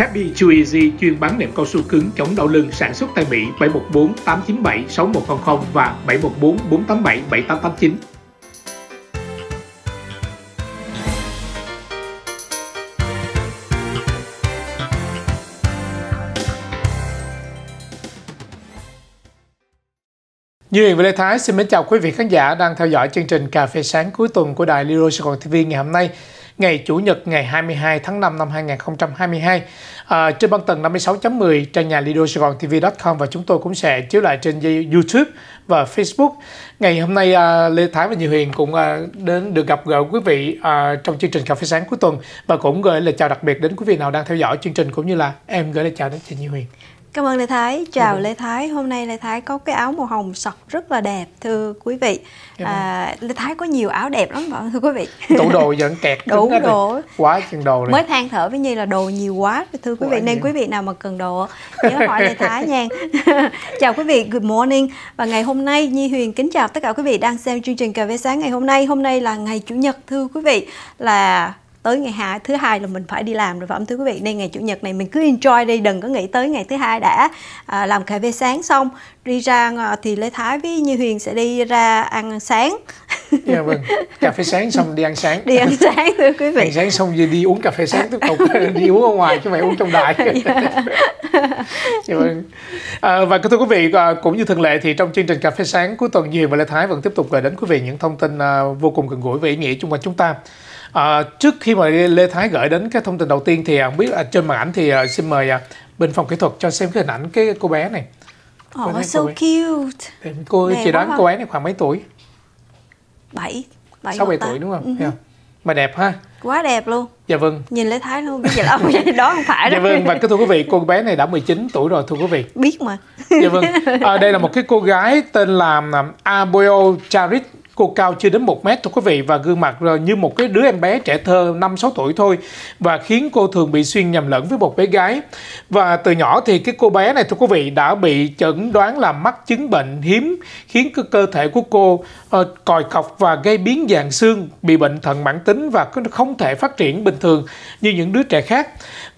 Happy Chew chuyên bán nệm cao su cứng chống đau lưng sản xuất tại Mỹ 714 897 6100 và 714 487 7889. Như Huyền và Lê Thái xin mến chào quý vị khán giả đang theo dõi chương trình Cà phê sáng cuối tuần của đài Liro Sài Gòn TV ngày hôm nay ngày Chủ nhật ngày 22 tháng 5 năm 2022 à, trên băng tầng 56.10 trên nhà Lido Sài Gòn TV.com và chúng tôi cũng sẽ chiếu lại trên YouTube và Facebook. Ngày hôm nay à, Lê Thái và Như Huyền cũng à, đến được gặp gỡ quý vị à, trong chương trình cà phê sáng cuối tuần và cũng gửi lời chào đặc biệt đến quý vị nào đang theo dõi chương trình cũng như là em gửi lời chào đến chị Như Huyền. Cảm ơn Lê Thái. Chào dạ vâng. Lê Thái. Hôm nay Lê Thái có cái áo màu hồng sọc rất là đẹp thưa quý vị. Dạ vâng. À, Lê Thái có nhiều áo đẹp lắm mà thưa quý vị. Tủ đồ vẫn kẹt đủ đồ. Quá chừng đồ rồi. Mới than thở với Nhi là đồ nhiều quá thưa quý quá vị nên quý vị nào mà cần đồ nhớ hỏi Lê Thái nha. chào quý vị, good morning. Và ngày hôm nay Nhi Huyền kính chào tất cả quý vị đang xem chương trình cà phê sáng ngày hôm nay. Hôm nay là ngày chủ nhật thưa quý vị là tới ngày hai thứ hai là mình phải đi làm rồi phải không thưa quý vị nên ngày chủ nhật này mình cứ enjoy đi đừng có nghĩ tới ngày thứ hai đã à, làm cà phê sáng xong đi ra ờ, thì lê thái với như huyền sẽ đi ra ăn sáng dạ yeah, vâng cà phê sáng xong đi ăn sáng đi ăn sáng thưa quý vị ăn sáng xong rồi đi uống cà phê sáng tiếp tục đi uống ở ngoài chứ phải uống trong đại yeah. Dạ. dạ vâng à, và thưa quý vị à, cũng như thường lệ thì trong chương trình cà phê sáng cuối tuần như huyền và lê thái vẫn tiếp tục gửi đến quý vị những thông tin à, vô cùng gần gũi và ý nghĩa chung quanh chúng ta À, trước khi mà Lê Thái gửi đến cái thông tin đầu tiên thì à, không biết à, trên màn ảnh thì à, xin mời à, bên phòng kỹ thuật cho xem cái hình ảnh cái cô bé này. Oh, bé, so bé. cute. Thì cô Đẹp chị đoán cô bé này khoảng mấy tuổi? 7, 7 6 7 tuổi đúng không? Uh-huh. Mà đẹp ha quá đẹp luôn dạ vâng nhìn lê thái luôn bây giờ đâu vậy đó không phải đó. dạ vâng và cái thưa quý vị cô bé này đã 19 tuổi rồi thưa quý vị biết mà dạ vâng à, đây là một cái cô gái tên là Aboyo Charit cô cao chưa đến một mét thưa quý vị và gương mặt như một cái đứa em bé trẻ thơ năm sáu tuổi thôi và khiến cô thường bị xuyên nhầm lẫn với một bé gái. Và từ nhỏ thì cái cô bé này thưa quý vị đã bị chẩn đoán là mắc chứng bệnh hiếm khiến cái cơ thể của cô uh, còi cọc và gây biến dạng xương, bị bệnh thận mãn tính và không thể phát triển bình thường như những đứa trẻ khác.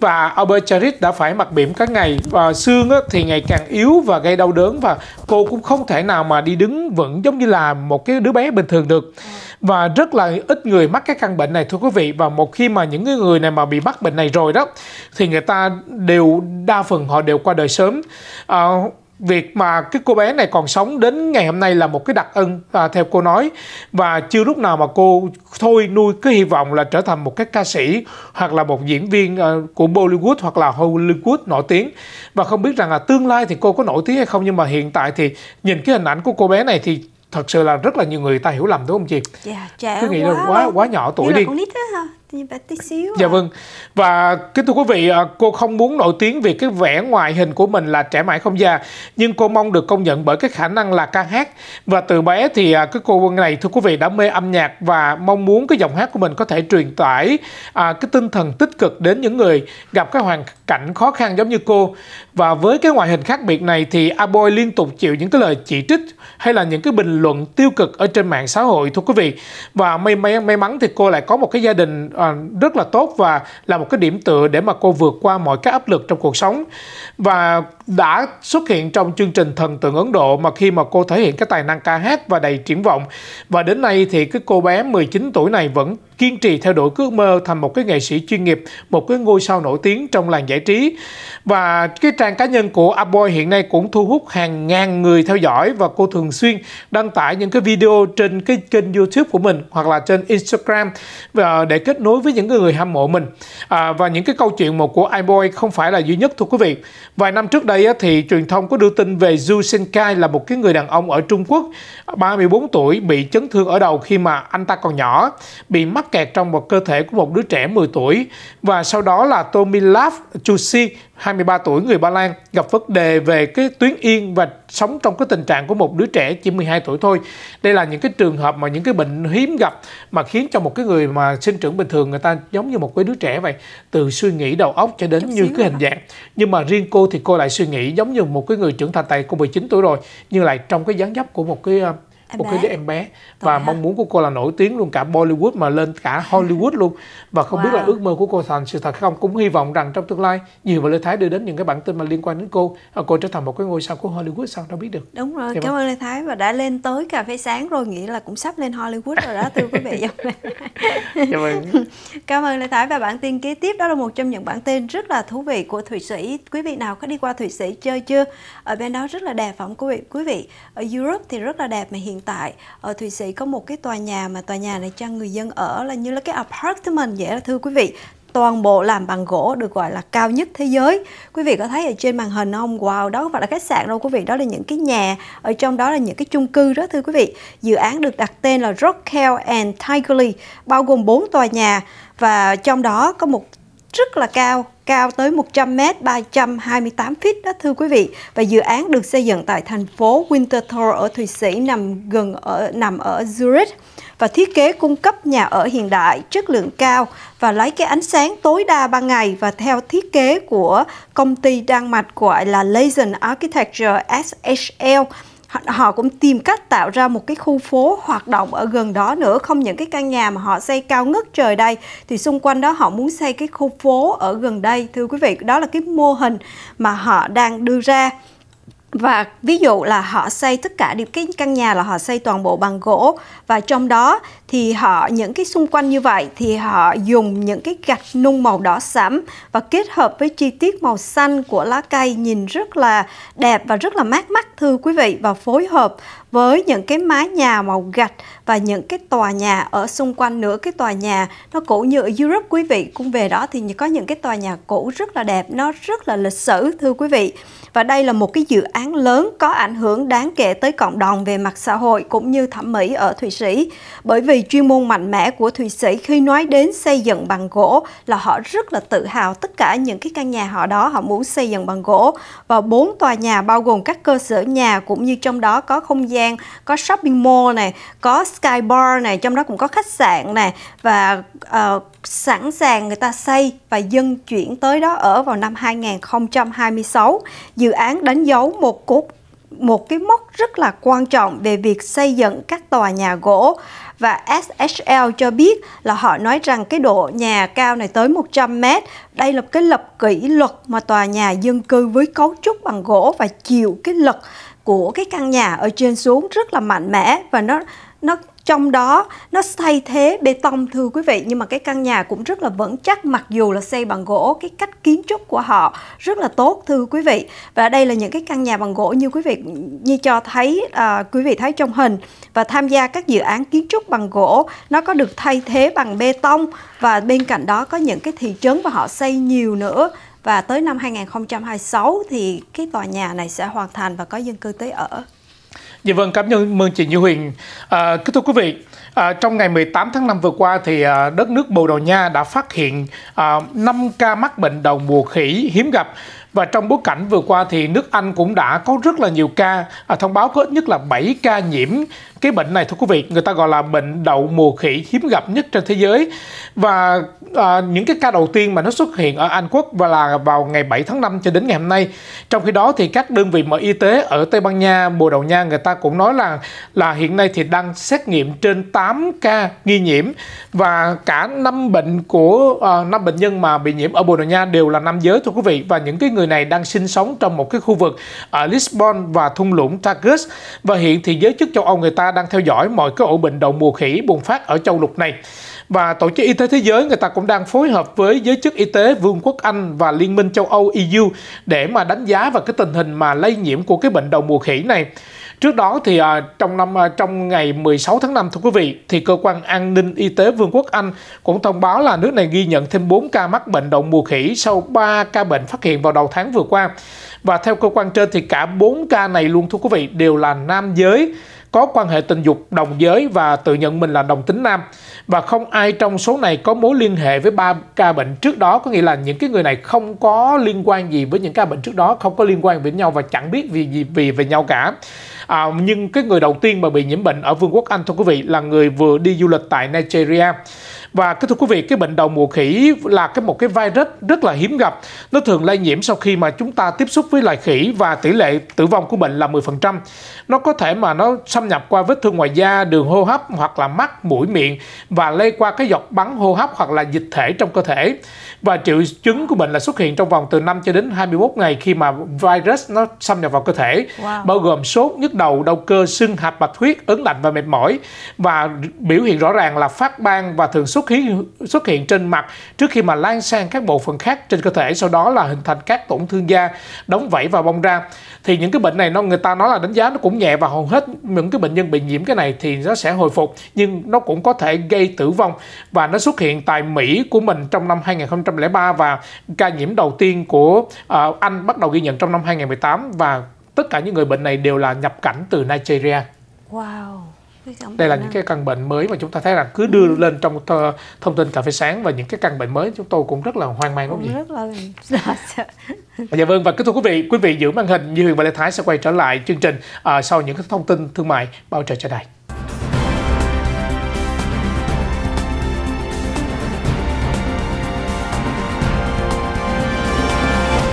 Và Albert đã phải mặc bỉm các ngày và xương thì ngày càng yếu và gây đau đớn và cô cũng không thể nào mà đi đứng vững giống như là một cái đứa bé bình thường được và rất là ít người mắc cái căn bệnh này thưa quý vị và một khi mà những người này mà bị mắc bệnh này rồi đó thì người ta đều đa phần họ đều qua đời sớm à, việc mà cái cô bé này còn sống đến ngày hôm nay là một cái đặc ân à, theo cô nói và chưa lúc nào mà cô thôi nuôi cái hy vọng là trở thành một cái ca sĩ hoặc là một diễn viên à, của Bollywood hoặc là Hollywood nổi tiếng và không biết rằng là tương lai thì cô có nổi tiếng hay không nhưng mà hiện tại thì nhìn cái hình ảnh của cô bé này thì thật sự là rất là nhiều người ta hiểu lầm đúng không chị? Dạ, trẻ Cứ nghĩ quá. là quá quá nhỏ tuổi đi. Là con nít đó, tí xíu dạ à. vâng và kính thưa quý vị à, cô không muốn nổi tiếng vì cái vẻ ngoài hình của mình là trẻ mãi không già nhưng cô mong được công nhận bởi cái khả năng là ca hát và từ bé thì à, cái cô này thưa quý vị đã mê âm nhạc và mong muốn cái giọng hát của mình có thể truyền tải cái tinh thần tích cực đến những người gặp cái hoàn cảnh khó khăn giống như cô và với cái ngoại hình khác biệt này thì Aboy liên tục chịu những cái lời chỉ trích hay là những cái bình luận tiêu cực ở trên mạng xã hội thưa quý vị và may may may mắn thì cô lại có một cái gia đình ờ, À, rất là tốt và là một cái điểm tựa để mà cô vượt qua mọi cái áp lực trong cuộc sống và đã xuất hiện trong chương trình thần tượng Ấn Độ mà khi mà cô thể hiện cái tài năng ca hát và đầy triển vọng và đến nay thì cái cô bé 19 tuổi này vẫn kiên trì theo đuổi cái ước mơ thành một cái nghệ sĩ chuyên nghiệp, một cái ngôi sao nổi tiếng trong làng giải trí. Và cái trang cá nhân của Aboy hiện nay cũng thu hút hàng ngàn người theo dõi và cô thường xuyên đăng tải những cái video trên cái kênh YouTube của mình hoặc là trên Instagram và để kết nối với những người hâm mộ mình. À, và những cái câu chuyện một của Aboy không phải là duy nhất thưa quý vị. Vài năm trước đây thì truyền thông có đưa tin về Zhu Senkai là một cái người đàn ông ở Trung Quốc 34 tuổi bị chấn thương ở đầu khi mà anh ta còn nhỏ, bị mắc kẹt trong một cơ thể của một đứa trẻ 10 tuổi và sau đó là Tomislav Chusi 23 tuổi người Ba Lan gặp vấn đề về cái tuyến yên và sống trong cái tình trạng của một đứa trẻ chỉ 12 tuổi thôi. Đây là những cái trường hợp mà những cái bệnh hiếm gặp mà khiến cho một cái người mà sinh trưởng bình thường người ta giống như một cái đứa trẻ vậy, từ suy nghĩ đầu óc cho đến như cái hình dạng. Nhưng mà riêng cô thì cô lại suy nghĩ giống như một cái người trưởng thành tại cô 19 tuổi rồi, nhưng lại trong cái dáng dấp của một cái em một bé. cái em bé và Tội mong muốn của cô là nổi tiếng luôn cả Bollywood mà lên cả à. Hollywood luôn và không wow. biết là ước mơ của cô thành sự thật không cũng hy vọng rằng trong tương lai nhiều và Lê Thái đưa đến những cái bản tin mà liên quan đến cô à, cô trở thành một cái ngôi sao của Hollywood sao đâu biết được đúng rồi Thế dạ cảm vâng. ơn Lê Thái và đã lên tới cà phê sáng rồi nghĩ là cũng sắp lên Hollywood rồi đó thưa quý vị cảm ơn dạ vâng. cảm ơn Lê Thái và bản tin kế tiếp đó là một trong những bản tin rất là thú vị của Thụy Sĩ quý vị nào có đi qua Thụy Sĩ chơi chưa ở bên đó rất là đẹp phải không quý vị quý vị ở Europe thì rất là đẹp mà hiện tại ở ờ, Thụy Sĩ có một cái tòa nhà mà tòa nhà này cho người dân ở là như là cái apartment vậy đó thưa quý vị toàn bộ làm bằng gỗ được gọi là cao nhất thế giới. Quý vị có thấy ở trên màn hình không? Wow, đó không phải là khách sạn đâu quý vị, đó là những cái nhà, ở trong đó là những cái chung cư đó thưa quý vị. Dự án được đặt tên là Rockhill and Tigerly, bao gồm 4 tòa nhà và trong đó có một rất là cao, cao tới 100 m 328 feet đó thưa quý vị. Và dự án được xây dựng tại thành phố Winterthur ở Thụy Sĩ nằm gần ở nằm ở Zurich và thiết kế cung cấp nhà ở hiện đại, chất lượng cao và lấy cái ánh sáng tối đa ban ngày và theo thiết kế của công ty Đan Mạch gọi là Lazen Architecture SHL họ cũng tìm cách tạo ra một cái khu phố hoạt động ở gần đó nữa không những cái căn nhà mà họ xây cao ngất trời đây thì xung quanh đó họ muốn xây cái khu phố ở gần đây thưa quý vị đó là cái mô hình mà họ đang đưa ra và ví dụ là họ xây tất cả những cái căn nhà là họ xây toàn bộ bằng gỗ và trong đó thì họ những cái xung quanh như vậy thì họ dùng những cái gạch nung màu đỏ sẫm và kết hợp với chi tiết màu xanh của lá cây nhìn rất là đẹp và rất là mát mắt thưa quý vị và phối hợp với những cái mái nhà màu gạch và những cái tòa nhà ở xung quanh nữa cái tòa nhà nó cũ như ở Europe quý vị cũng về đó thì có những cái tòa nhà cũ rất là đẹp nó rất là lịch sử thưa quý vị và đây là một cái dự án lớn có ảnh hưởng đáng kể tới cộng đồng về mặt xã hội cũng như thẩm mỹ ở Thụy Sĩ. Bởi vì chuyên môn mạnh mẽ của Thụy Sĩ khi nói đến xây dựng bằng gỗ là họ rất là tự hào tất cả những cái căn nhà họ đó họ muốn xây dựng bằng gỗ và bốn tòa nhà bao gồm các cơ sở nhà cũng như trong đó có không gian, có shopping mall này, có sky bar này, trong đó cũng có khách sạn này và uh, sẵn sàng người ta xây và dân chuyển tới đó ở vào năm 2026 dự án đánh dấu một cốt một cái mốc rất là quan trọng về việc xây dựng các tòa nhà gỗ và SHL cho biết là họ nói rằng cái độ nhà cao này tới 100 mét đây là cái lập kỷ luật mà tòa nhà dân cư với cấu trúc bằng gỗ và chịu cái lực của cái căn nhà ở trên xuống rất là mạnh mẽ và nó nó trong đó nó thay thế bê tông thưa quý vị nhưng mà cái căn nhà cũng rất là vững chắc mặc dù là xây bằng gỗ cái cách kiến trúc của họ rất là tốt thưa quý vị và đây là những cái căn nhà bằng gỗ như quý vị như cho thấy à, quý vị thấy trong hình và tham gia các dự án kiến trúc bằng gỗ nó có được thay thế bằng bê tông và bên cạnh đó có những cái thị trấn và họ xây nhiều nữa và tới năm 2026 thì cái tòa nhà này sẽ hoàn thành và có dân cư tới ở. Dạ vâng, cảm ơn mừng chị Như Huyền. À, kính thưa quý vị, à, trong ngày 18 tháng 5 vừa qua thì à, đất nước Bồ Đào Nha đã phát hiện à, 5 ca mắc bệnh đầu mùa khỉ hiếm gặp và trong bối cảnh vừa qua thì nước Anh cũng đã có rất là nhiều ca, à, thông báo có ít nhất là 7 ca nhiễm cái bệnh này thưa quý vị, người ta gọi là bệnh đậu mùa khỉ hiếm gặp nhất trên thế giới. Và à, những cái ca đầu tiên mà nó xuất hiện ở Anh Quốc và là vào ngày 7 tháng 5 cho đến ngày hôm nay. Trong khi đó thì các đơn vị mở y tế ở Tây Ban Nha, Bồ Đào Nha người ta cũng nói là là hiện nay thì đang xét nghiệm trên 8 ca nghi nhiễm và cả năm bệnh của à, năm bệnh nhân mà bị nhiễm ở Bồ Đào Nha đều là nam giới thưa quý vị và những cái người người này đang sinh sống trong một cái khu vực ở Lisbon và thung lũng Tagus và hiện thì giới chức châu Âu người ta đang theo dõi mọi cái ổ bệnh đậu mùa khỉ bùng phát ở châu lục này. Và Tổ chức Y tế Thế giới người ta cũng đang phối hợp với giới chức y tế Vương quốc Anh và Liên minh châu Âu EU để mà đánh giá và cái tình hình mà lây nhiễm của cái bệnh đậu mùa khỉ này. Trước đó thì à, trong năm à, trong ngày 16 tháng 5 thưa quý vị thì cơ quan an ninh y tế Vương quốc Anh cũng thông báo là nước này ghi nhận thêm 4 ca mắc bệnh đậu mùa khỉ sau 3 ca bệnh phát hiện vào đầu tháng vừa qua. Và theo cơ quan trên thì cả 4 ca này luôn thưa quý vị đều là nam giới có quan hệ tình dục đồng giới và tự nhận mình là đồng tính nam và không ai trong số này có mối liên hệ với ba ca bệnh trước đó có nghĩa là những cái người này không có liên quan gì với những ca bệnh trước đó không có liên quan với nhau và chẳng biết vì gì vì về nhau cả à, nhưng cái người đầu tiên mà bị nhiễm bệnh ở Vương quốc Anh thưa quý vị là người vừa đi du lịch tại Nigeria và cái thưa quý vị cái bệnh đậu mùa khỉ là cái một cái virus rất là hiếm gặp nó thường lây nhiễm sau khi mà chúng ta tiếp xúc với loài khỉ và tỷ lệ tử vong của bệnh là 10% nó có thể mà nó xâm nhập qua vết thương ngoài da đường hô hấp hoặc là mắt mũi miệng và lây qua cái giọt bắn hô hấp hoặc là dịch thể trong cơ thể và triệu chứng của bệnh là xuất hiện trong vòng từ 5 cho đến 21 ngày khi mà virus nó xâm nhập vào cơ thể wow. bao gồm sốt nhức đầu đau cơ sưng hạch bạch huyết ớn lạnh và mệt mỏi và biểu hiện rõ ràng là phát ban và thường xuất xuất hiện xuất hiện trên mặt trước khi mà lan sang các bộ phận khác trên cơ thể sau đó là hình thành các tổn thương da đóng vảy và bong ra thì những cái bệnh này nó người ta nói là đánh giá nó cũng nhẹ và hầu hết những cái bệnh nhân bị nhiễm cái này thì nó sẽ hồi phục nhưng nó cũng có thể gây tử vong và nó xuất hiện tại Mỹ của mình trong năm 2003 và ca nhiễm đầu tiên của uh, Anh bắt đầu ghi nhận trong năm 2018 và tất cả những người bệnh này đều là nhập cảnh từ Nigeria. Wow đây là những cái căn bệnh mới mà chúng ta thấy rằng cứ đưa ừ. lên trong thông tin cà phê sáng và những cái căn bệnh mới chúng tôi cũng rất là hoang mang đúng gì rất là dạ vâng và kính thưa quý vị quý vị giữ màn hình như Huyền và Lê Thái sẽ quay trở lại chương trình uh, sau những cái thông tin thương mại bao trời cho đài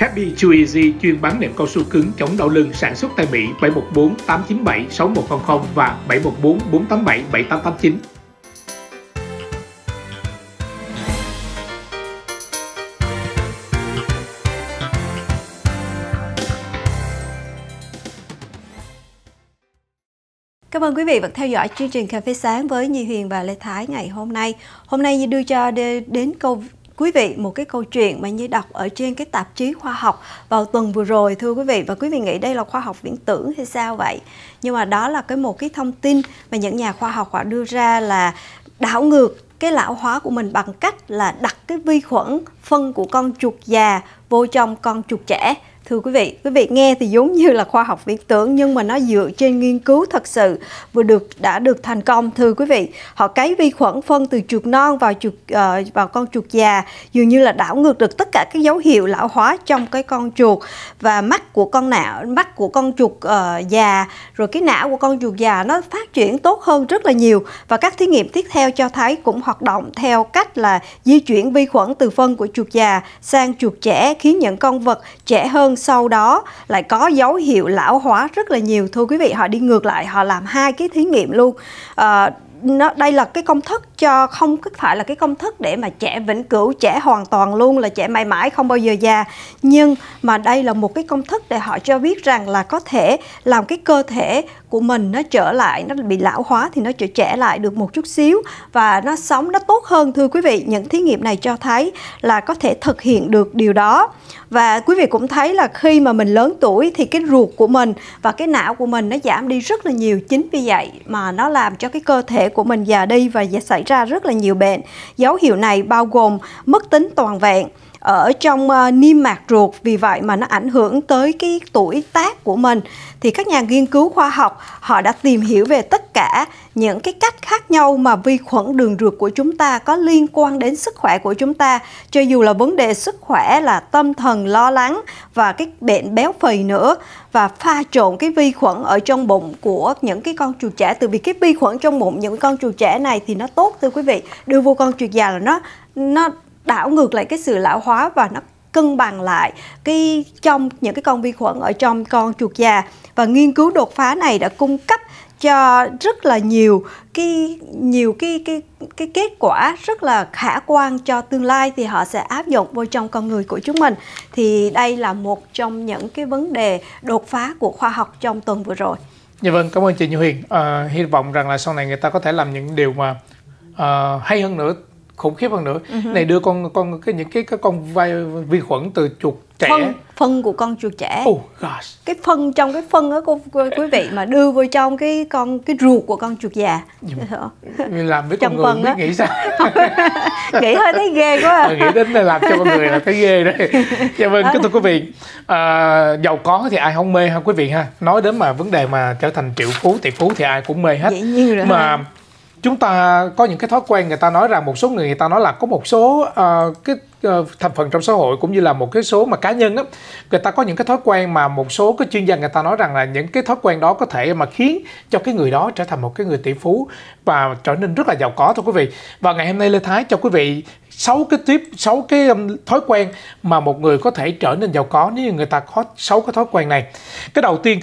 Happy Chew Easy chuyên bán nệm cao su cứng chống đau lưng sản xuất tại Mỹ 714 897 6100 và 714 487 7889. Cảm ơn quý vị vẫn theo dõi chương trình Cà phê sáng với Nhi Huyền và Lê Thái ngày hôm nay. Hôm nay Nhi đưa cho đến câu quý vị một cái câu chuyện mà Nhi đọc ở trên cái tạp chí khoa học vào tuần vừa rồi thưa quý vị và quý vị nghĩ đây là khoa học viễn tưởng hay sao vậy nhưng mà đó là cái một cái thông tin mà những nhà khoa học họ đưa ra là đảo ngược cái lão hóa của mình bằng cách là đặt cái vi khuẩn phân của con chuột già vô trong con chuột trẻ Thưa quý vị, quý vị nghe thì giống như là khoa học viễn tưởng nhưng mà nó dựa trên nghiên cứu thật sự vừa được đã được thành công. Thưa quý vị, họ cấy vi khuẩn phân từ chuột non vào chuột uh, vào con chuột già, dường như là đảo ngược được tất cả các dấu hiệu lão hóa trong cái con chuột và mắt của con não, mắt của con chuột uh, già, rồi cái não của con chuột già nó phát triển tốt hơn rất là nhiều và các thí nghiệm tiếp theo cho thấy cũng hoạt động theo cách là di chuyển vi khuẩn từ phân của chuột già sang chuột trẻ khiến những con vật trẻ hơn hơn sau đó lại có dấu hiệu lão hóa rất là nhiều thưa quý vị họ đi ngược lại họ làm hai cái thí nghiệm luôn à, nó đây là cái công thức cho không phải là cái công thức để mà trẻ vĩnh cửu trẻ hoàn toàn luôn là trẻ mãi mãi không bao giờ già nhưng mà đây là một cái công thức để họ cho biết rằng là có thể làm cái cơ thể của mình nó trở lại nó bị lão hóa thì nó trở trẻ lại được một chút xíu và nó sống nó tốt hơn thưa quý vị những thí nghiệm này cho thấy là có thể thực hiện được điều đó và quý vị cũng thấy là khi mà mình lớn tuổi thì cái ruột của mình và cái não của mình nó giảm đi rất là nhiều chính vì vậy mà nó làm cho cái cơ thể của mình già đi và xảy ra rất là nhiều bệnh. Dấu hiệu này bao gồm mất tính toàn vẹn, ở trong uh, niêm mạc ruột vì vậy mà nó ảnh hưởng tới cái tuổi tác của mình thì các nhà nghiên cứu khoa học họ đã tìm hiểu về tất cả những cái cách khác nhau mà vi khuẩn đường ruột của chúng ta có liên quan đến sức khỏe của chúng ta cho dù là vấn đề sức khỏe là tâm thần lo lắng và cái bệnh béo phì nữa và pha trộn cái vi khuẩn ở trong bụng của những cái con chuột trẻ từ vì cái vi khuẩn trong bụng những con chuột trẻ này thì nó tốt thưa quý vị đưa vô con chuột già là nó nó đảo ngược lại cái sự lão hóa và nó cân bằng lại cái trong những cái con vi khuẩn ở trong con chuột già và nghiên cứu đột phá này đã cung cấp cho rất là nhiều cái nhiều cái cái cái kết quả rất là khả quan cho tương lai thì họ sẽ áp dụng vào trong con người của chúng mình thì đây là một trong những cái vấn đề đột phá của khoa học trong tuần vừa rồi. Dạ vâng, cảm ơn chị Như Huyền. À, hy vọng rằng là sau này người ta có thể làm những điều mà à, hay hơn nữa khủng khiếp hơn nữa uh-huh. này đưa con con cái những cái cái con vai vi khuẩn từ chuột trẻ phân phân của con chuột trẻ oh, gosh. cái phân trong cái phân đó cô, quý vị mà đưa vô trong cái con cái ruột của con chuột già làm với trong con người biết nghĩ sao nghĩ hơi thấy ghê quá à. Ờ, nghĩ đến là làm cho con người là thấy ghê đấy chào dạ mừng vâng, kính thưa ờ. quý vị à, giàu có thì ai không mê ha quý vị ha nói đến mà vấn đề mà trở thành triệu phú tỷ phú thì ai cũng mê hết Dĩ nhiên rồi mà ha chúng ta có những cái thói quen người ta nói rằng một số người người ta nói là có một số uh, cái Ờ, thành phần trong xã hội cũng như là một cái số mà cá nhân đó người ta có những cái thói quen mà một số cái chuyên gia người ta nói rằng là những cái thói quen đó có thể mà khiến cho cái người đó trở thành một cái người tỷ phú và trở nên rất là giàu có thôi quý vị và ngày hôm nay lê thái cho quý vị sáu cái tiếp sáu cái thói quen mà một người có thể trở nên giàu có nếu như người ta có sáu cái thói quen này cái đầu tiên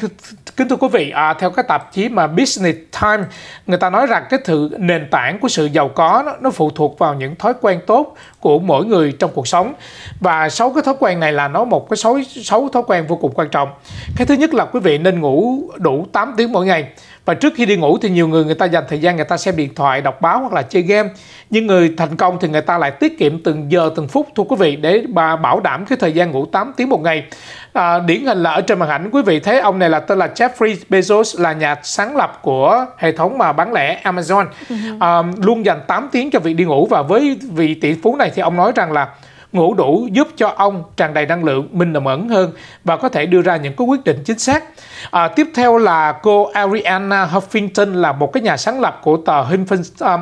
kính thưa quý vị à, theo cái tạp chí mà Business Time người ta nói rằng cái sự nền tảng của sự giàu có nó, nó phụ thuộc vào những thói quen tốt của mỗi người trong trong cuộc sống và sáu cái thói quen này là nó một cái sáu sáu thói quen vô cùng quan trọng cái thứ nhất là quý vị nên ngủ đủ 8 tiếng mỗi ngày và trước khi đi ngủ thì nhiều người người ta dành thời gian người ta xem điện thoại đọc báo hoặc là chơi game nhưng người thành công thì người ta lại tiết kiệm từng giờ từng phút thưa quý vị để bà bảo đảm cái thời gian ngủ 8 tiếng một ngày à, điển hình là ở trên màn ảnh quý vị thấy ông này là tên là Jeffrey Bezos là nhà sáng lập của hệ thống mà bán lẻ Amazon ừ à, luôn dành 8 tiếng cho việc đi ngủ và với vị tỷ phú này thì ông nói rằng là Ngủ đủ giúp cho ông tràn đầy năng lượng, minh là mẫn hơn và có thể đưa ra những cái quyết định chính xác. À, tiếp theo là cô Ariana Huffington là một cái nhà sáng lập của tờ Huffington, um,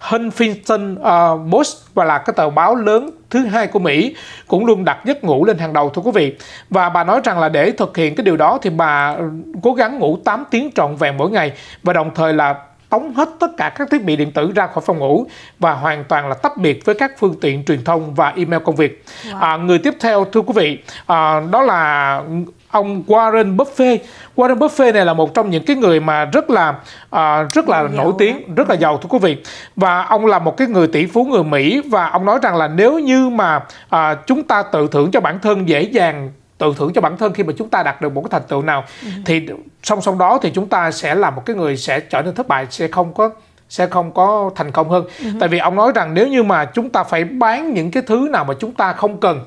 Huffington uh, Post và là cái tờ báo lớn thứ hai của Mỹ cũng luôn đặt giấc ngủ lên hàng đầu thưa quý vị. Và bà nói rằng là để thực hiện cái điều đó thì bà cố gắng ngủ 8 tiếng trọn vẹn mỗi ngày và đồng thời là tống hết tất cả các thiết bị điện tử ra khỏi phòng ngủ và hoàn toàn là tách biệt với các phương tiện truyền thông và email công việc. Wow. À, người tiếp theo thưa quý vị à, đó là ông Warren Buffett. Warren Buffett này là một trong những cái người mà rất là uh, rất là nổi tiếng, rất là giàu thưa quý vị. Và ông là một cái người tỷ phú người Mỹ và ông nói rằng là nếu như mà uh, chúng ta tự thưởng cho bản thân dễ dàng tự thưởng cho bản thân khi mà chúng ta đạt được một cái thành tựu nào ừ. thì song song đó thì chúng ta sẽ là một cái người sẽ trở nên thất bại sẽ không có sẽ không có thành công hơn ừ. tại vì ông nói rằng nếu như mà chúng ta phải bán những cái thứ nào mà chúng ta không cần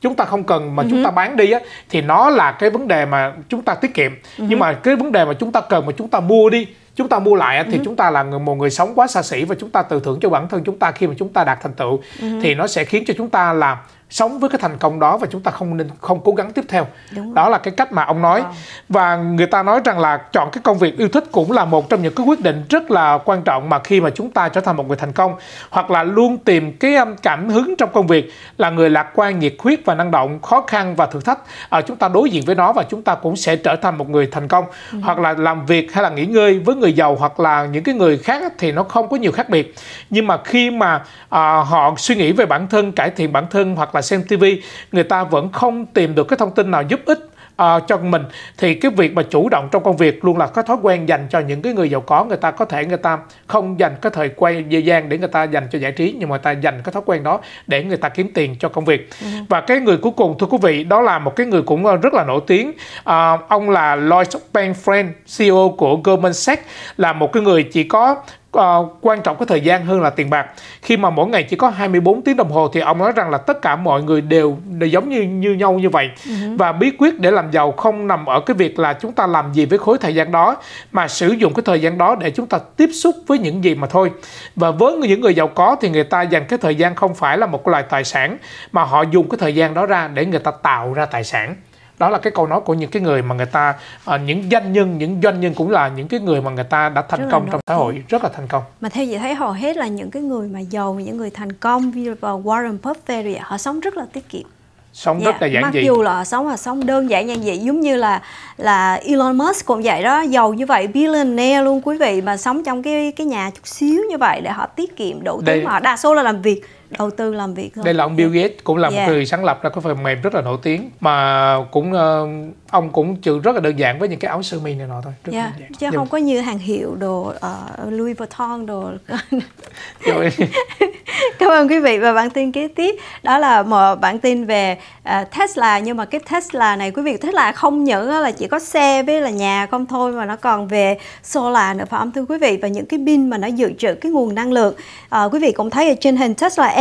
chúng ta không cần mà uh chúng ta bán đi á thì nó là cái vấn đề mà chúng ta tiết kiệm uh nhưng mà cái vấn đề mà chúng ta cần mà chúng ta mua đi chúng ta mua lại thì uh chúng ta là một người sống quá xa xỉ và chúng ta tự thưởng cho bản thân chúng ta khi mà chúng ta đạt thành tựu uh thì nó sẽ khiến cho chúng ta là sống với cái thành công đó và chúng ta không nên không cố gắng tiếp theo đó là cái cách mà ông nói wow. Vâng. và người ta nói rằng là chọn cái công việc yêu thích cũng là một trong những cái quyết định rất là quan trọng mà khi mà chúng ta trở thành một người thành công hoặc là luôn tìm cái um, cảm hứng trong công việc là người lạc quan nhiệt huyết và năng động khó khăn và thử thách à, chúng ta đối diện với nó và chúng ta cũng sẽ trở thành một người thành công ừ. hoặc là làm việc hay là nghỉ ngơi với người giàu hoặc là những cái người khác thì nó không có nhiều khác biệt nhưng mà khi mà à, họ suy nghĩ về bản thân cải thiện bản thân hoặc là xem TV người ta vẫn không tìm được cái thông tin nào giúp ích uh, cho mình thì cái việc mà chủ động trong công việc luôn là có thói quen dành cho những cái người giàu có người ta có thể người ta không dành cái thời quay thời gian để người ta dành cho giải trí nhưng mà người ta dành cái thói quen đó để người ta kiếm tiền cho công việc ừ. và cái người cuối cùng thưa quý vị đó là một cái người cũng ờ, rất là nổi tiếng uh, ông là Lloyd Bank CEO của Goldman Sachs là một cái người chỉ có uh, quan trọng cái thời gian hơn là tiền bạc khi mà mỗi ngày chỉ có 24 tiếng đồng hồ thì ông nói rằng là tất cả mọi người đều, đều giống như như nhau như vậy uh-huh. và bí quyết để làm giàu không nằm ở cái việc là chúng ta làm gì với khối thời gian đó mà sử dụng cái thời gian đó để chúng ta tiếp xúc với những gì mà thôi và với những người giàu có thì người ta dành cái thời gian không phải là một loại tài sản mà họ dùng cái thời gian đó ra để người ta tạo ra tài sản đó là cái câu nói của những cái người mà người ta uh, những doanh nhân những doanh nhân cũng là những cái người mà người ta đã thành rất công trong xã hội rất là thành công mà theo chị thấy hầu hết là những cái người mà giàu những người thành công như là Warren Buffett họ sống rất là tiết kiệm sống dạ, rất là giản mặc dị. dù là họ sống là sống đơn giản như vậy giống như là là Elon Musk cũng vậy đó giàu như vậy billionaire luôn quý vị mà sống trong cái cái nhà chút xíu như vậy để họ tiết kiệm đủ thứ mà đa số là làm việc đầu tư làm việc thôi. Đây là ông Bill dạ. Gates cũng là yeah. Dạ. người sáng lập ra cái phần mềm rất là nổi tiếng mà cũng uh, ông cũng chịu rất là đơn giản với những cái áo sơ mi này nọ thôi rất yeah, dạ, đơn giản. chứ Nhưng... không có như hàng hiệu đồ uh, Louis Vuitton đồ Rồi. cảm ơn quý vị và bản tin kế tiếp đó là một bản tin về uh, Tesla nhưng mà cái Tesla này quý vị Tesla không những là chỉ có xe với là nhà không thôi mà nó còn về solar nữa phải không thưa quý vị và những cái pin mà nó dự trữ cái nguồn năng lượng uh, quý vị cũng thấy ở trên hình Tesla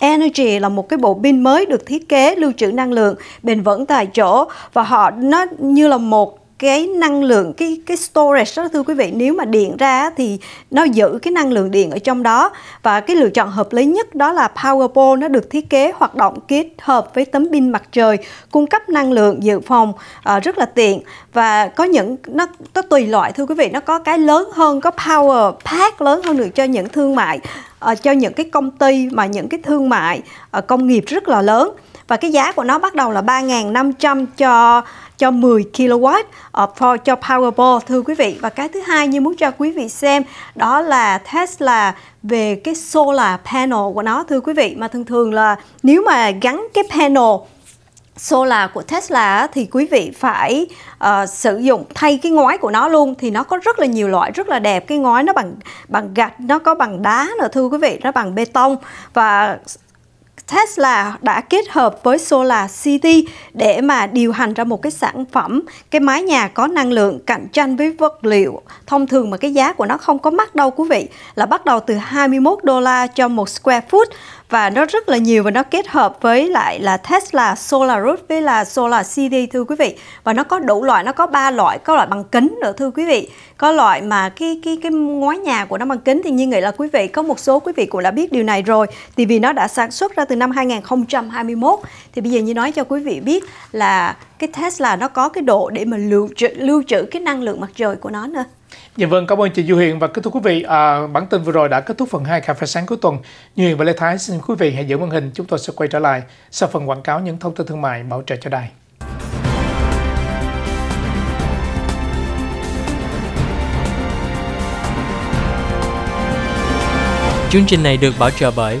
Energy là một cái bộ pin mới được thiết kế lưu trữ năng lượng bền vững tại chỗ và họ nó như là một cái năng lượng cái cái storage đó thưa quý vị nếu mà điện ra thì nó giữ cái năng lượng điện ở trong đó và cái lựa chọn hợp lý nhất đó là Powerpole nó được thiết kế hoạt động kết hợp với tấm pin mặt trời cung cấp năng lượng dự phòng à, rất là tiện và có những nó, có tùy loại thưa quý vị nó có cái lớn hơn có power pack lớn hơn được cho những thương mại à, cho những cái công ty mà những cái thương mại à, công nghiệp rất là lớn và cái giá của nó bắt đầu là 3.500 cho cho 10 kW ờ, for cho Powerball thưa quý vị và cái thứ hai như muốn cho quý vị xem đó là Tesla về cái solar panel của nó thưa quý vị mà thường thường là nếu mà gắn cái panel solar của Tesla thì quý vị phải uh, sử dụng thay cái ngói của nó luôn thì nó có rất là nhiều loại rất là đẹp cái ngói nó bằng bằng gạch nó có bằng đá nữa thưa quý vị nó bằng bê tông và Tesla đã kết hợp với Solar City để mà điều hành ra một cái sản phẩm, cái mái nhà có năng lượng cạnh tranh với vật liệu. Thông thường mà cái giá của nó không có mắc đâu quý vị, là bắt đầu từ 21 đô la cho một square foot và nó rất là nhiều và nó kết hợp với lại là Tesla Solarus với là Solar CD thưa quý vị và nó có đủ loại nó có ba loại có loại bằng kính nữa thưa quý vị có loại mà cái cái cái ngói nhà của nó bằng kính thì như nghĩ là quý vị có một số quý vị cũng đã biết điều này rồi thì vì nó đã sản xuất ra từ năm 2021 thì bây giờ như nói cho quý vị biết là cái Tesla nó có cái độ để mà lưu trữ lưu trữ cái năng lượng mặt trời của nó nữa Dạ vâng, cảm ơn chị Du Huyền và kính thưa quý vị, à, bản tin vừa rồi đã kết thúc phần 2 cà phê sáng cuối tuần. Du Huyền và Lê Thái xin quý vị hãy giữ màn hình, chúng tôi sẽ quay trở lại sau phần quảng cáo những thông tin thương mại bảo trợ cho đài. Chương trình này được bảo trợ bởi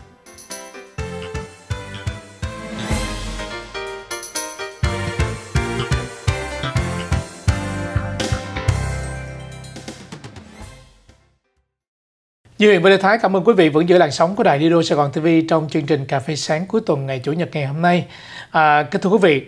Như Huyền và Lê Thái cảm ơn quý vị vẫn giữ làn sóng của Đài Radio Sài Gòn TV trong chương trình Cà phê sáng cuối tuần ngày Chủ nhật ngày hôm nay. À, kính thưa quý vị,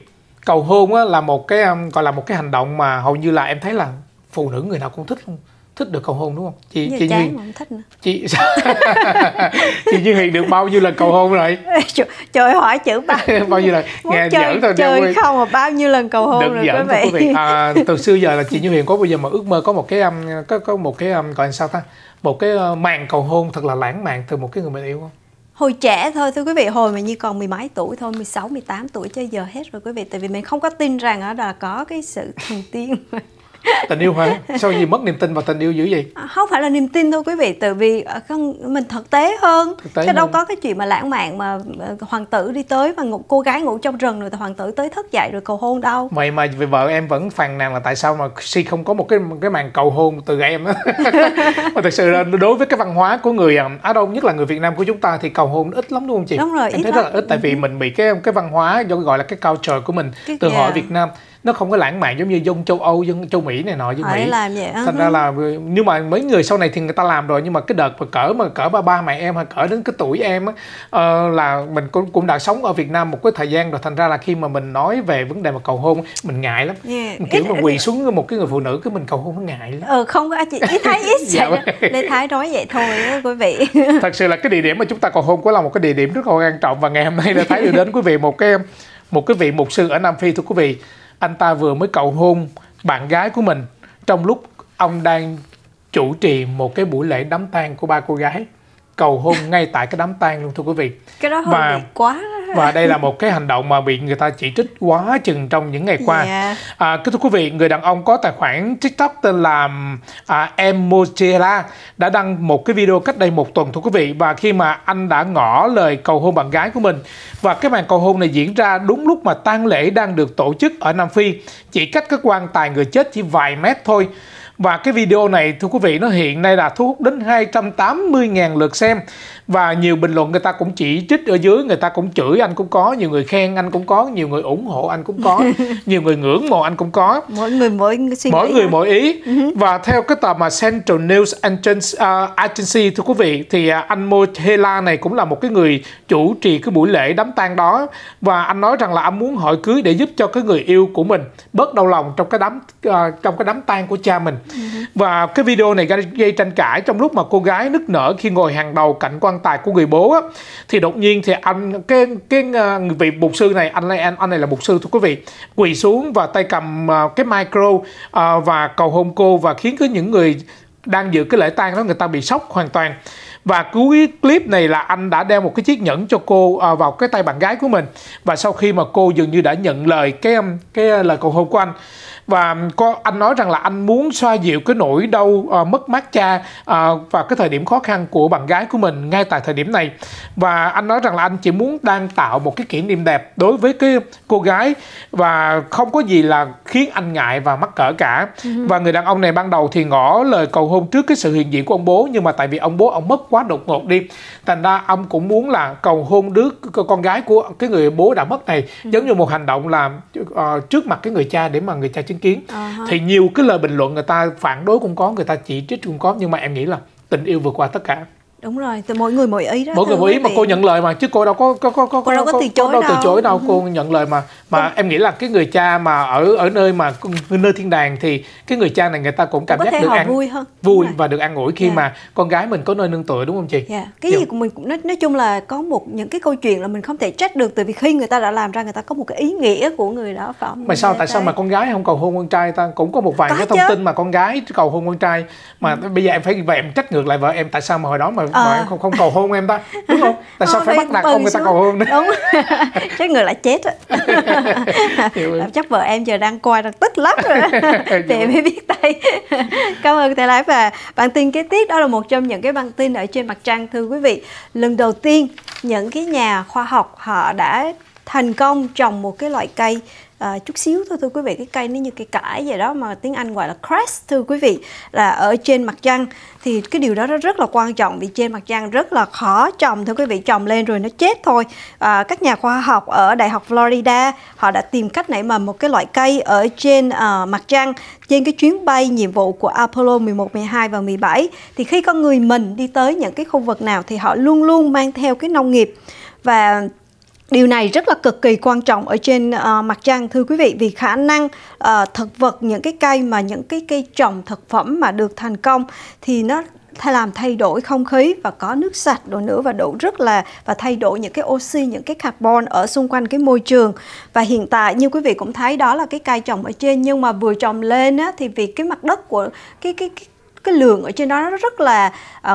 cầu hôn á, là một cái um, gọi là một cái hành động mà hầu như là em thấy là phụ nữ người nào cũng thích luôn thích được cầu hôn đúng không chị Giờ chị như Huyền thích nữa. chị chị như Huyền được bao nhiêu lần cầu hôn rồi trời, trời hỏi chữ bao bao nhiêu lần nghe chơi, thôi chơi không mà bao nhiêu lần cầu hôn được rồi quý vị, À, từ xưa giờ là chị như Huyền có bao giờ mà ước mơ có một cái um, có có một cái um, gọi là sao ta một cái ờ, màn cầu hôn thật là lãng mạn từ một cái người mình yêu không hồi trẻ thôi thưa quý vị hồi mà như còn mười mấy tuổi thôi 16, 18 tuổi chơi giờ hết rồi quý vị tại vì mình không có tin rằng đó là có cái sự thần tiên tình yêu hả sao gì mất niềm tin vào tình yêu dữ vậy à, không phải là niềm tin thôi quý vị từ vì à, mình thực tế hơn thực chứ đâu có cái chuyện mà lãng mạn mà à, hoàng tử đi tới mà ngủ, cô gái ngủ trong rừng rồi hoàng tử tới thức dậy rồi cầu hôn đâu vậy mà vì vợ em vẫn phàn nàn là tại sao mà si không có một cái cái màn cầu hôn từ em á mà thực sự là đối với cái văn hóa của người á đông nhất là người việt nam của chúng ta thì cầu hôn ít lắm đúng không chị đúng rồi em ít thấy lắm. rất là ít tại vì ừ mình bị cái cái văn hóa do gọi là cái culture của mình cái từ hội việt nam nó không có lãng mạn giống như dân châu Âu dân châu Mỹ này nọ dân Mỹ làm vậy. thành uh-huh. ra là nhưng mà mấy người sau này thì người ta làm rồi nhưng mà cái đợt mà cỡ mà cỡ ba ba mẹ em hay cỡ đến cái tuổi em á uh, là mình cũng cũng đã sống ở Việt Nam một cái thời gian rồi thành ra là khi mà mình nói về vấn đề mà cầu hôn mình ngại lắm yeah. mình kiểu mà quỳ xuống một cái người phụ nữ cái mình cầu hôn ngại lắm ừ không có chị ý thấy ít dạ Lê Thái nói vậy thôi đó, quý vị thật sự là cái địa điểm mà chúng ta cầu hôn cũng là một cái địa điểm rất là quan trọng và ngày hôm nay Lê Thái đưa đến quý vị một cái một cái vị mục sư ở Nam Phi thưa quý vị anh ta vừa mới cầu hôn bạn gái của mình trong lúc ông đang chủ trì một cái buổi lễ đám tang của ba cô gái cầu hôn ngay tại cái đám tang luôn thưa quý vị cái đó hơi và... quá đó và đây là một cái hành động mà bị người ta chỉ trích quá chừng trong những ngày qua yeah. Dạ. à, kính thưa quý vị người đàn ông có tài khoản tiktok tên là à, Emochela đã đăng một cái video cách đây một tuần thưa quý vị và khi mà anh đã ngỏ lời cầu hôn bạn gái của mình và cái màn cầu hôn này diễn ra đúng lúc mà tang lễ đang được tổ chức ở Nam Phi chỉ cách các quan tài người chết chỉ vài mét thôi và cái video này thưa quý vị nó hiện nay là thu hút đến 280.000 lượt xem và nhiều bình luận người ta cũng chỉ trích ở dưới người ta cũng chửi anh cũng có nhiều người khen anh cũng có nhiều người ủng hộ anh cũng có nhiều người ngưỡng mộ anh cũng có mỗi người mỗi suy mỗi người mỗi ý và theo cái tờ mà Central News Agency, à, thưa quý vị thì à, anh Motela này cũng là một cái người chủ trì cái buổi lễ đám tang đó và anh nói rằng là anh muốn hỏi cưới để giúp cho cái người yêu của mình bớt đau lòng trong cái đám à, trong cái đám tang của cha mình ừ. và cái video này gây tranh cãi trong lúc mà cô gái nức nở khi ngồi hàng đầu cạnh quan quan tài của người bố á, thì đột nhiên thì anh cái cái ờ, vị mục sư này anh anh anh này là mục sư thưa quý vị quỳ xuống và tay cầm ờ, cái micro ờ, và cầu hôn cô và khiến cứ những người đang dự cái lễ tang đó người ta bị sốc hoàn toàn và cuối clip này là anh đã đeo một cái chiếc nhẫn cho cô à, vào cái tay bạn gái của mình và sau khi mà cô dường như đã nhận lời cái cái lời cầu hôn của anh và có anh nói rằng là anh muốn xoa dịu cái nỗi đau uh, mất mát cha uh, và cái thời điểm khó khăn của bạn gái của mình ngay tại thời điểm này và anh nói rằng là anh chỉ muốn đang tạo một cái kỷ niệm đẹp đối với cái cô gái và không có gì là khiến anh ngại và mắc cỡ cả ừ và người đàn ông này ban đầu thì ngỏ lời cầu hôn trước cái sự hiện diện của ông bố nhưng mà tại vì ông bố ông mất quá đột ngột đi thành ra ông cũng muốn là cầu hôn đứa con gái của cái người bố đã mất này ừ. giống như một hành động làm uh, ờ, trước mặt cái người cha để mà người cha chứng chứng kiến uh-huh. thì nhiều cái lời bình luận người ta phản đối cũng có người ta chỉ trích cũng có nhưng mà em nghĩ là tình yêu vượt qua tất cả đúng rồi từ mỗi người mỗi ý đó mỗi người mỗi ý mà cô nhận lời mà chứ cô đâu có có có có cô đâu có, từ chối đâu, đâu từ chối đâu cô nhận lời mà mà ừ. em nghĩ là cái người cha mà ở ở nơi mà nơi thiên đàng thì cái người cha này người ta cũng cảm cũng giác được ăn vui hơn vui và được an ủi khi yeah. Dạ. mà con gái mình có nơi nương tựa đúng không chị yeah. Dạ. cái Điều... gì dạ. của mình cũng nói, nói chung là có một những cái câu chuyện là mình không thể trách được từ vì khi người ta đã làm ra người ta có một cái ý nghĩa của người đó phải không mà sao tại sao mà con gái không cầu hôn con trai ta cũng có một vài có cái thông chứ. tin mà con gái cầu hôn con trai mà ừ. bây giờ em phải về em trách ngược lại vợ em tại sao mà hồi đó mà Ờ. à. bạn không không cầu hôn em ta đúng không tại sao không, ờ, phải bắt đặt ông người xuống. ta cầu hôn nữa đúng chắc người lại chết á chắc vợ em giờ đang coi đang tích lắm rồi để mới biết tay cảm ơn thầy lái và bản tin kế tiếp đó là một trong những cái bản tin ở trên mặt trăng thưa quý vị lần đầu tiên những cái nhà khoa học họ đã thành công trồng một cái loại cây à, chút xíu thôi thưa quý vị cái cây nó như cây cải vậy đó mà tiếng Anh gọi là crest thưa quý vị là ở trên mặt trăng thì cái điều đó rất là quan trọng vì trên mặt trăng rất là khó trồng thưa quý vị trồng lên rồi nó chết thôi à, các nhà khoa học ở đại học Florida họ đã tìm cách nảy mầm một cái loại cây ở trên uh, mặt trăng trên cái chuyến bay nhiệm vụ của Apollo 11, 12 và 17 thì khi con người mình đi tới những cái khu vực nào thì họ luôn luôn mang theo cái nông nghiệp và Điều này rất là cực kỳ quan trọng ở trên uh, mặt trăng thưa quý vị vì khả năng uh, thực vật những cái cây mà những cái cây trồng thực phẩm mà được thành công thì nó làm thay đổi không khí và có nước sạch đồ nữa và đủ rất là và thay đổi những cái oxy những cái carbon ở xung quanh cái môi trường và hiện tại như quý vị cũng thấy đó là cái cây trồng ở trên nhưng mà vừa trồng lên á, thì vì cái mặt đất của cái cái, cái cái lượng ở trên đó nó rất là uh,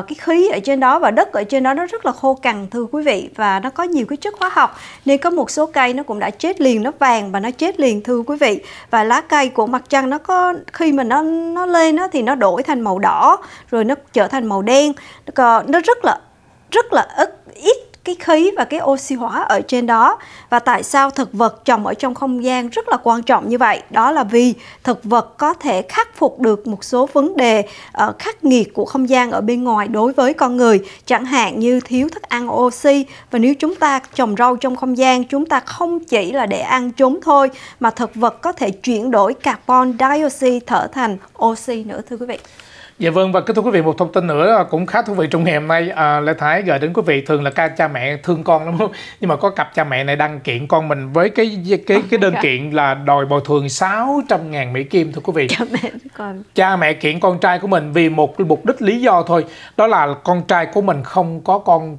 cái khí ở trên đó và đất ở trên đó nó rất là khô cằn thưa quý vị và nó có nhiều cái chất hóa học nên có một số cây nó cũng đã chết liền nó vàng và nó chết liền thưa quý vị và lá cây của mặt trăng nó có khi mà nó nó lên nó thì nó đổi thành màu đỏ rồi nó trở thành màu đen nó rất là rất là ít cái khí và cái oxy hóa ở trên đó và tại sao thực vật trồng ở trong không gian rất là quan trọng như vậy đó là vì thực vật có thể khắc phục được một số vấn đề ờ, khắc nghiệt của không gian ở bên ngoài đối với con người chẳng hạn như thiếu thức ăn oxy và nếu chúng ta trồng rau trong không gian chúng ta không chỉ là để ăn chúng thôi mà thực vật có thể chuyển đổi carbon dioxide trở thành oxy nữa thưa quý vị Dạ vâng và kính thưa quý vị một thông tin nữa cũng khá thú vị trong ngày hôm nay à, Lê Thái gửi đến quý vị thường là ca cha mẹ thương con lắm không? Nhưng mà có cặp cha mẹ này đăng kiện con mình với cái cái cái đơn dạ. kiện là đòi bồi thường 600 ngàn Mỹ Kim thưa quý vị. Cha mẹ, con... cha mẹ kiện con trai của mình vì một mục đích lý do thôi Đó là con trai của mình không có con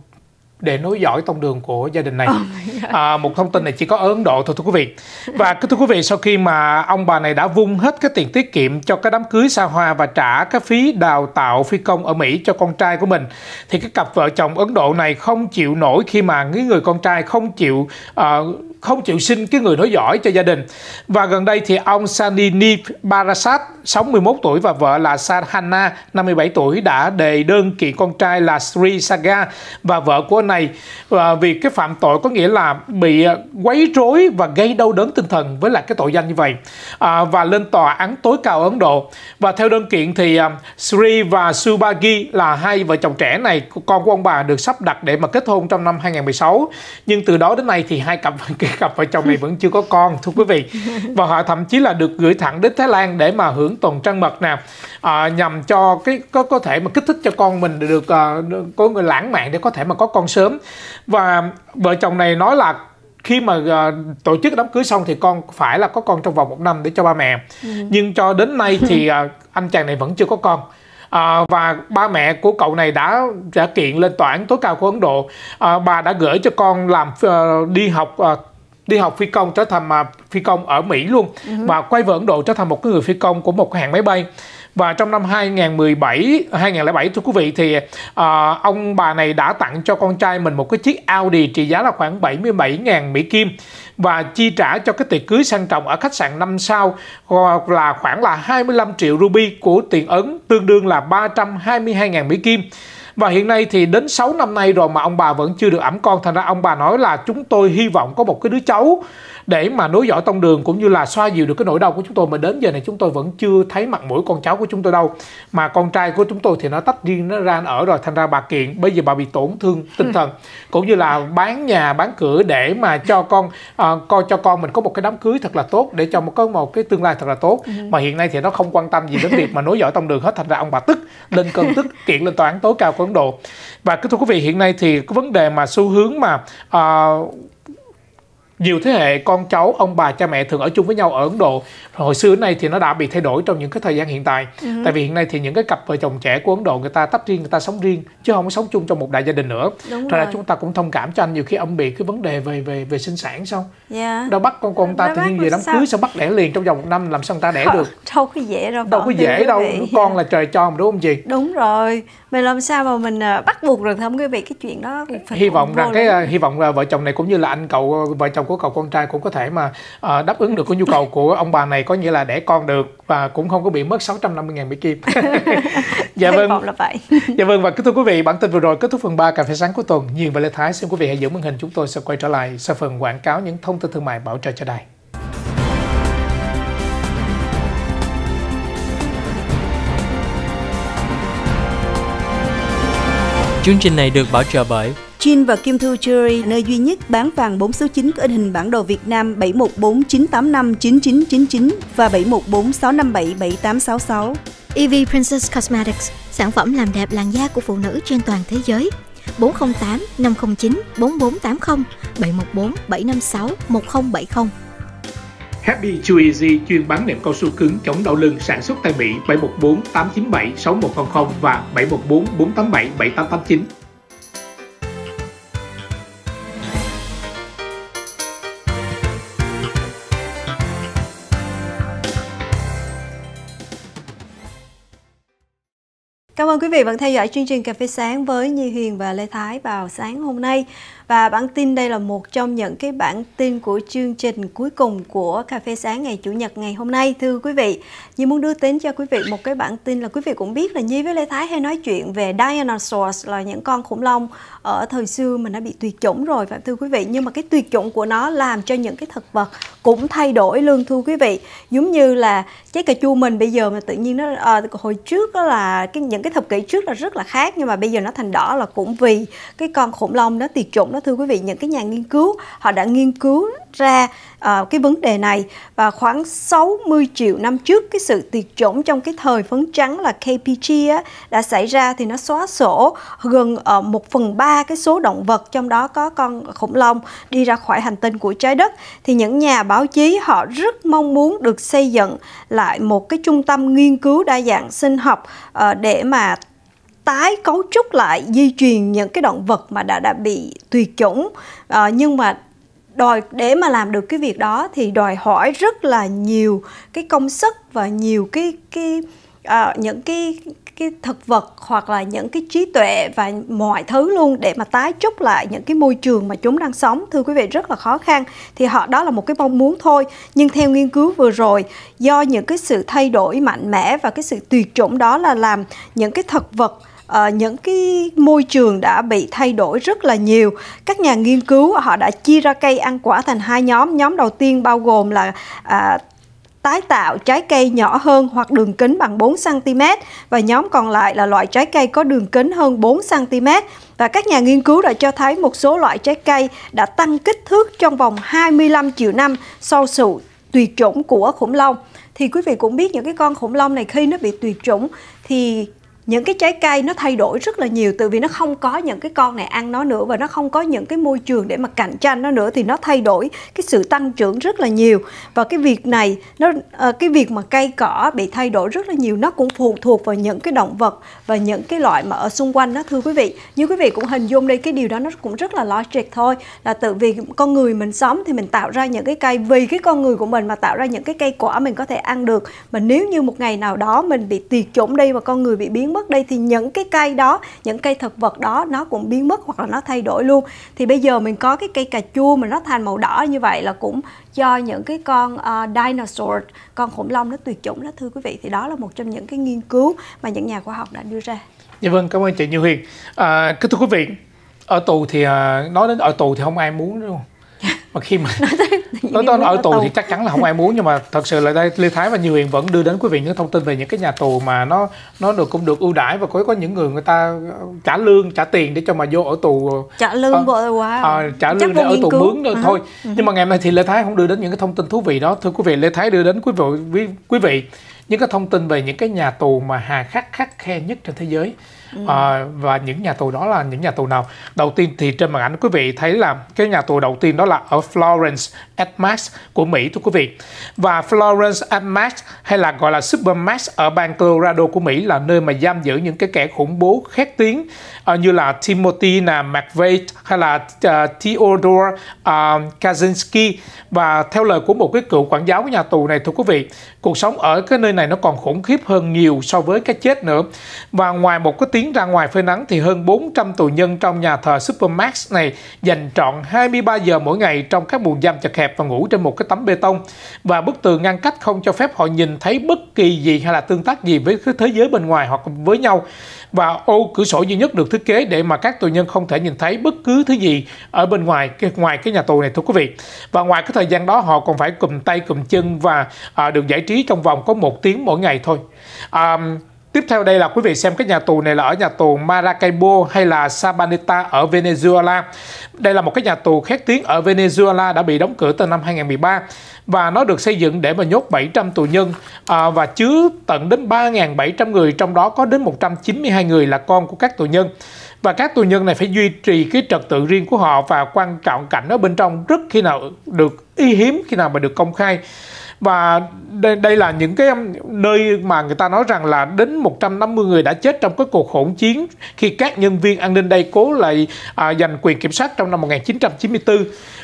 để nối dõi tông đường của gia đình này. Oh à, một thông tin này chỉ có ở Ấn Độ thôi thưa quý vị. Và thưa quý vị, sau khi mà ông bà này đã vung hết cái tiền tiết kiệm cho cái đám cưới xa hoa và trả cái phí đào tạo phi công ở Mỹ cho con trai của mình, thì cái cặp vợ chồng Ấn Độ này không chịu nổi khi mà cái người con trai không chịu uh, không chịu sinh cái người nối giỏi cho gia đình. Và gần đây thì ông Sanini Barasat 61 tuổi và vợ là Sarhana, 57 tuổi đã đề đơn kiện con trai là Sri Saga và vợ của anh này à, vì cái phạm tội có nghĩa là bị à, quấy rối và gây đau đớn tinh thần với lại cái tội danh như vậy à, và lên tòa án tối cao Ấn Độ. Và theo đơn kiện thì Sri và Subagi là hai vợ chồng trẻ này, con của ông bà được sắp đặt để mà kết hôn trong năm 2016. Nhưng từ đó đến nay thì hai cặp cặp vợ chồng này vẫn chưa có con thưa quý vị và họ thậm chí là được gửi thẳng đến Thái Lan để mà hưởng tuần trăng mật nè à, nhằm cho cái có có thể mà kích thích cho con mình được uh, có người lãng mạn để có thể mà có con sớm và vợ chồng này nói là khi mà uh, tổ chức đám cưới xong thì con phải là có con trong vòng một năm để cho ba mẹ ừ. nhưng cho đến nay thì uh, anh chàng này vẫn chưa có con À, và ba mẹ của cậu này đã đã kiện lên tòa án tối cao của Ấn Độ à, bà đã gửi cho con làm uh, đi học uh, đi học phi công trở thành mà phi công ở Mỹ luôn ừ và quay về Ấn Độ trở thành một cái người phi công của một hãng máy bay và trong năm 2017 2007 thưa quý vị thì à, ông bà này đã tặng cho con trai mình một cái chiếc Audi trị giá là khoảng 77.000 Mỹ Kim và chi trả cho cái tiệc cưới sang trọng ở khách sạn 5 sao là khoảng là 25 triệu ruby của tiền Ấn tương đương là 322.000 Mỹ Kim và hiện nay thì đến 6 năm nay rồi mà ông bà vẫn chưa được ẵm con Thành ra ông bà nói là chúng tôi hy vọng có một cái đứa cháu Để mà nối dõi tông đường cũng như là xoa dịu được cái nỗi đau của chúng tôi Mà đến giờ này chúng tôi vẫn chưa thấy mặt mũi con cháu của chúng tôi đâu Mà con trai của chúng tôi thì nó tách riêng nó ra nó ở rồi Thành ra bà kiện bây giờ bà bị tổn thương tinh ừ. thần Cũng như là bán nhà bán cửa để mà cho con à, coi cho con mình có một cái đám cưới thật là tốt Để cho một có một cái tương lai thật là tốt ừ. Mà hiện nay thì nó không quan tâm gì đến việc mà nối dõi tông đường hết Thành ra ông bà tức lên cơn tức kiện lên tòa án tối cao của Ấn Độ và cái thưa quý vị hiện nay thì cái vấn đề mà xu hướng mà uh, nhiều thế hệ con cháu ông bà cha mẹ thường ở chung với nhau ở Ấn Độ hồi xưa nay thì nó đã bị thay đổi trong những cái thời gian hiện tại ừ. tại vì hiện nay thì những cái cặp vợ chồng trẻ của Ấn Độ người ta tách riêng người ta sống riêng chứ không có sống chung trong một đại gia đình nữa Đúng rồi, là chúng ta cũng thông cảm cho anh nhiều khi ông bị cái vấn đề về về về sinh sản sao yeah. Dạ. đâu bắt con con ta tự nhiên về đám sao? cưới sao bắt đẻ liền trong vòng một năm làm sao người ta đẻ được đâu có dễ đâu đâu có dễ đâu vị. con là trời cho mà đúng không chị đúng rồi mình làm sao mà mình à, bắt buộc được không quý vị cái chuyện đó hy vọng rằng cái à, hy vọng là vợ chồng này cũng như là anh cậu à, vợ chồng của cậu con trai cũng có thể mà uh, đáp ứng được cái nhu cầu của ông bà này có nghĩa là đẻ con được và cũng không có bị mất 650 ngàn Mỹ Kim dạ vâng là vậy dạ vâng và kính thưa quý vị bản tin vừa rồi kết thúc phần 3 cà phê sáng của tuần nhìn và Lê Thái xin quý vị hãy giữ màn hình chúng tôi sẽ quay trở lại sau phần quảng cáo những thông tin thương mại bảo trợ cho đài Chương trình này được bảo trợ bởi Jin và Kim Thu Jewelry, nơi duy nhất bán vàng 4 số 9 có in hình bản đồ Việt Nam 714 985 9999 và 714 657 7866. EV Princess Cosmetics, sản phẩm làm đẹp làn da của phụ nữ trên toàn thế giới. 408 509 4480 714 756 1070 Happy Chewy chuyên bán nệm cao su cứng chống đau lưng sản xuất tại Mỹ 714 897 6100 và 714 487 7889. Cảm ơn quý vị vẫn theo dõi chương trình Cà phê sáng với Nhi Huyền và Lê Thái vào sáng hôm nay. Và bản tin đây là một trong những cái bản tin của chương trình cuối cùng của Cà phê sáng ngày Chủ nhật ngày hôm nay. Thưa quý vị, Nhi muốn đưa đến cho quý vị một cái bản tin là quý vị cũng biết là Nhi với Lê Thái hay nói chuyện về dinosaurs là những con khủng long ở thời xưa mà nó bị tuyệt chủng rồi phải thưa quý vị. Nhưng mà cái tuyệt chủng của nó làm cho những cái thực vật cũng thay đổi luôn thưa quý vị. Giống như là trái cà chua mình bây giờ mà tự nhiên nó à, hồi trước đó là cái những cái thập kỷ trước là rất là khác nhưng mà bây giờ nó thành đỏ là cũng vì cái con khủng long nó tuyệt chủng nó đó thưa quý vị những cái nhà nghiên cứu họ đã nghiên cứu ra uh, cái vấn đề này và khoảng 60 triệu năm trước cái sự tuyệt chủng trong cái thời phấn trắng là KPG á, đã xảy ra thì nó xóa sổ gần uh, ờ, 1 phần 3 cái số động vật trong đó có con khủng long đi ra khỏi hành tinh của trái đất thì những nhà báo chí họ rất mong muốn được xây dựng lại một cái trung tâm nghiên cứu đa dạng sinh học uh, để mà tái cấu trúc lại di truyền những cái động vật mà đã đã bị tuyệt chủng à, nhưng mà đòi để mà làm được cái việc đó thì đòi hỏi rất là nhiều cái công sức và nhiều cái cái à, những cái cái thực vật hoặc là những cái trí tuệ và mọi thứ luôn để mà tái trúc lại những cái môi trường mà chúng đang sống thưa quý vị rất là khó khăn thì họ đó là một cái mong muốn thôi nhưng theo nghiên cứu vừa rồi do những cái sự thay đổi mạnh mẽ và cái sự tuyệt chủng đó là làm những cái thực vật uh, những cái môi trường đã bị thay đổi rất là nhiều. Các nhà nghiên cứu họ đã chia ra cây ăn quả thành hai nhóm. Nhóm đầu tiên bao gồm là uh, tái tạo trái cây nhỏ hơn hoặc đường kính bằng 4 cm và nhóm còn lại là loại trái cây có đường kính hơn 4 cm và các nhà nghiên cứu đã cho thấy một số loại trái cây đã tăng kích thước trong vòng 25 triệu năm sau sự tuyệt chủng của khủng long. Thì quý vị cũng biết những cái con khủng long này khi nó bị tuyệt chủng thì những cái trái cây nó thay đổi rất là nhiều từ vì nó không có những cái con này ăn nó nữa và nó không có những cái môi trường để mà cạnh tranh nó nữa thì nó thay đổi cái sự tăng trưởng rất là nhiều và cái việc này nó ờ, cái việc mà cây cỏ bị thay đổi rất là nhiều nó cũng phụ thuộc vào những cái động vật và những cái loại mà ở xung quanh đó thưa quý vị như quý vị cũng hình dung đi cái điều đó nó cũng rất là logic thôi là tự vì con người mình sống thì mình tạo ra những cái cây vì cái con người của mình mà tạo ra những cái cây quả mình có thể ăn được mà nếu như một ngày nào đó mình bị tuyệt chủng đi và con người bị biến mất mất đi thì những cái cây đó những cây thực vật đó nó cũng biến mất hoặc là nó thay đổi luôn thì bây giờ mình có cái cây cà chua mà nó thành màu đỏ như vậy là cũng do những cái con uh, dinosaur con khủng long nó tuyệt chủng đó thưa quý vị thì đó là một trong những cái nghiên cứu mà những nhà khoa học đã đưa ra dạ vâng cảm ơn chị Như Huyền à, thưa quý vị ở tù thì à, nói đến ở tù thì không ai muốn đúng không mà khi mà nói tới ở tù, thì chắc chắn là không ai muốn nhưng mà thật sự là đây Lê Thái và Như Huyền vẫn đưa đến quý vị những thông tin về những cái nhà tù mà nó nó được cũng được ưu đãi và có có những người người ta ờ, trả lương trả tiền để cho mà vô ở tù ờ, trả lương ờ, bộ quá à, trả chắc lương để ở tù mướn à. thôi ừ. nhưng mà ngày hôm thì Lê Thái không đưa đến những cái thông tin thú vị đó thưa quý vị Lê Thái đưa đến quý vị quý vị những cái thông tin về những cái nhà tù mà hà khắc khắc khe nhất trên thế giới ừ. à, và những nhà tù đó là những nhà tù nào đầu tiên thì trên màn ảnh quý vị thấy là cái nhà tù đầu tiên đó là ở Florence at Max của Mỹ thưa quý vị và Florence at Max hay là gọi là Supermax ở bang Colorado của Mỹ là nơi mà giam giữ những cái kẻ khủng bố khét tiếng uh, như là Timothy là McVeigh hay là uh, Theodore uh, Kaczynski và theo lời của một cái cựu quản giáo của nhà tù này thưa quý vị cuộc sống ở cái nơi này nó còn khủng khiếp hơn nhiều so với cái chết nữa và ngoài một cái tiến ra ngoài phơi nắng thì hơn 400 tù nhân trong nhà thờ Supermax này dành trọn 23 giờ mỗi ngày trong các buồng giam chật hẹp và ngủ trên một cái tấm bê tông và bức tường ngăn cách không cho phép họ nhìn thấy bất kỳ gì hay là tương tác gì với thế giới bên ngoài hoặc với nhau và ô cửa sổ duy nhất được thiết kế để mà các tù nhân không thể nhìn thấy bất cứ thứ gì ở bên ngoài cái ngoài cái nhà tù này thưa quý vị và ngoài cái thời gian đó họ còn phải cùm tay cùm chân và à, được giải trí trong vòng có một tiếng mỗi ngày thôi à, Tiếp theo đây là quý vị xem cái nhà tù này là ở nhà tù Maracaibo hay là Sabaneta ở Venezuela. Đây là một cái nhà tù khét tiếng ở Venezuela đã bị đóng cửa từ năm 2013 và nó được xây dựng để mà nhốt 700 tù nhân à, và chứa tận đến 3.700 người trong đó có đến 192 người là con của các tù nhân và các tù nhân này phải duy trì cái trật tự riêng của họ và quan trọng cảnh ở bên trong rất khi nào được y hiếm khi nào mà được công khai và đây, đây là những cái um, nơi mà người ta nói rằng là đến 150 người đã chết trong cái cuộc hỗn chiến khi các nhân viên an ninh đây cố lại à, giành quyền kiểm soát trong năm 1994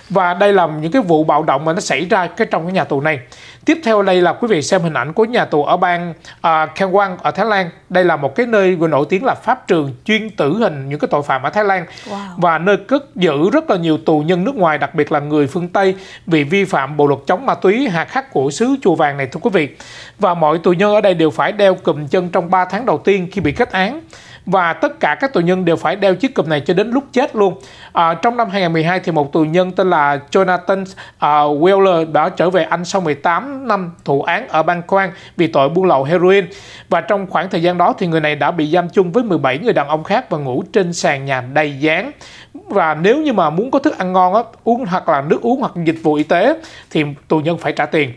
và đây là những cái vụ bạo động mà nó xảy ra cái trong cái nhà tù này tiếp theo đây là quý vị xem hình ảnh của nhà tù ở bang uh, à, Kangwon ở Thái Lan đây là một cái nơi vừa nổi tiếng là pháp trường chuyên tử hình những cái tội phạm ở Thái Lan wow. và nơi cất giữ rất là nhiều tù nhân nước ngoài đặc biệt là người phương Tây vì vi phạm bộ luật chống ma túy hà khắc của xứ chùa vàng này thưa quý vị và mọi tù nhân ở đây đều phải đeo cùm chân trong 3 tháng đầu tiên khi bị kết án và tất cả các tù nhân đều phải đeo chiếc cụm này cho đến lúc chết luôn. À, trong năm 2012 thì một tù nhân tên là Jonathan uh, Wheeler đã trở về Anh sau 18 năm thụ án ở bang Quang vì tội buôn lậu heroin và trong khoảng thời gian đó thì người này đã bị giam chung với 17 người đàn ông khác và ngủ trên sàn nhà đầy dán và nếu như mà muốn có thức ăn ngon á, uống hoặc là nước uống hoặc dịch vụ y tế thì tù nhân phải trả tiền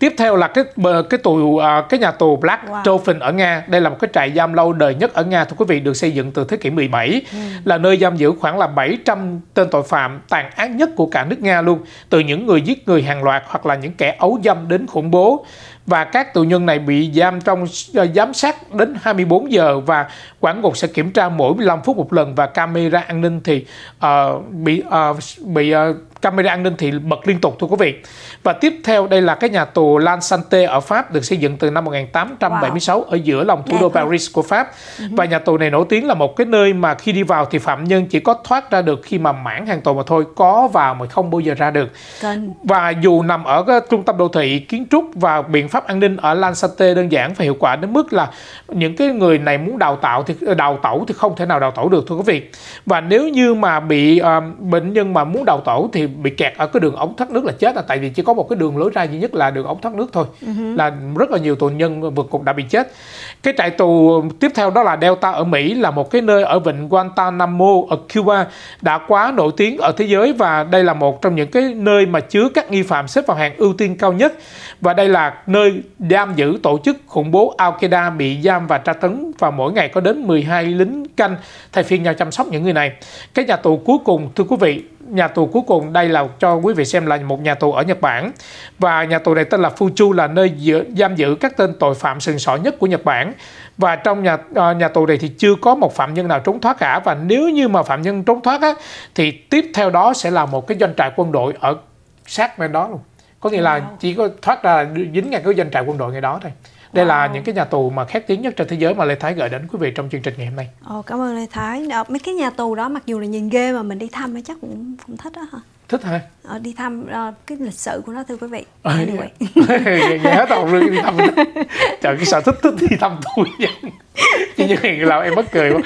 tiếp theo là cái cái tù à, cái nhà tù Black wow. Dolphin ở Nga đây là một cái trại giam lâu đời nhất ở Nga thưa quý vị được xây dựng từ thế kỷ 17 ừ. là nơi giam giữ khoảng là 700 tên tội phạm tàn ác nhất của cả nước Nga luôn từ những người giết người hàng loạt hoặc là những kẻ ấu dâm đến khủng bố và các tù nhân này bị giam trong à, giám sát đến 24 giờ và quản ngục sẽ kiểm tra mỗi 15 phút một lần và camera an ninh thì uh, bị uh, bị uh, camera an ninh thì bật liên tục thưa quý vị. Và tiếp theo đây là cái nhà tù Lan Santé ở Pháp được xây dựng từ năm 1876 wow. ở giữa lòng thủ đô Paris của Pháp. Ừ và nhà tù này nổi tiếng là một cái nơi mà khi đi vào thì phạm nhân chỉ có thoát ra được khi mà mãn hàng tù mà thôi, có vào mà không bao giờ ra được. Và dù nằm ở cái trung tâm đô thị, kiến trúc và biện pháp an ninh ở Lan Santé đơn giản và hiệu quả đến mức là những cái người này muốn đào tạo thì đào tẩu thì không thể nào đào tẩu được thưa quý vị. Và nếu như mà bị uh, bệnh nhân mà muốn đào tẩu thì bị kẹt ở cái đường ống thoát nước là chết là tại vì chỉ có một cái đường lối ra duy nhất là đường ống thoát nước thôi uh-huh. là rất là nhiều tù nhân vượt cục đã bị chết cái trại tù tiếp theo đó là Delta ở Mỹ là một cái nơi ở vịnh Guantanamo ở Cuba đã quá nổi tiếng ở thế giới và đây là một trong những cái nơi mà chứa các nghi phạm xếp vào hàng ưu tiên cao nhất và đây là nơi giam giữ tổ chức khủng bố Al-Qaeda bị giam và tra tấn và mỗi ngày có đến 12 lính canh thay phiên nhau chăm sóc những người này. Cái nhà tù cuối cùng thưa quý vị nhà tù cuối cùng đây là cho quý vị xem là một nhà tù ở Nhật Bản và nhà tù này tên là Fuchu là nơi giữ, giam giữ các tên tội phạm sừng sỏ nhất của Nhật Bản và trong nhà ờ, nhà tù này thì chưa có một phạm nhân nào trốn thoát cả và nếu như mà phạm nhân trốn thoát á, thì tiếp theo đó sẽ là một cái doanh trại quân đội ở sát bên đó luôn có nghĩa là chỉ có thoát ra là dính ngay cái doanh trại quân đội ngay đó thôi đây wow. là những cái nhà tù mà khét tiếng nhất trên thế giới mà Lê Thái gửi đến quý vị trong chương trình ngày hôm nay. Ồ, cảm ơn Lê Thái. Đó, ờ, mấy cái nhà tù đó mặc dù là nhìn ghê mà mình đi thăm nó chắc cũng cũng thích đó hả? thích hả ờ, đi thăm uh, cái lịch sử của nó thưa quý vị à, anyway. nghe hết hồn luôn đi thăm trời cái sở thích thích đi thăm tôi vậy chị như Huyền làm em bất cười quá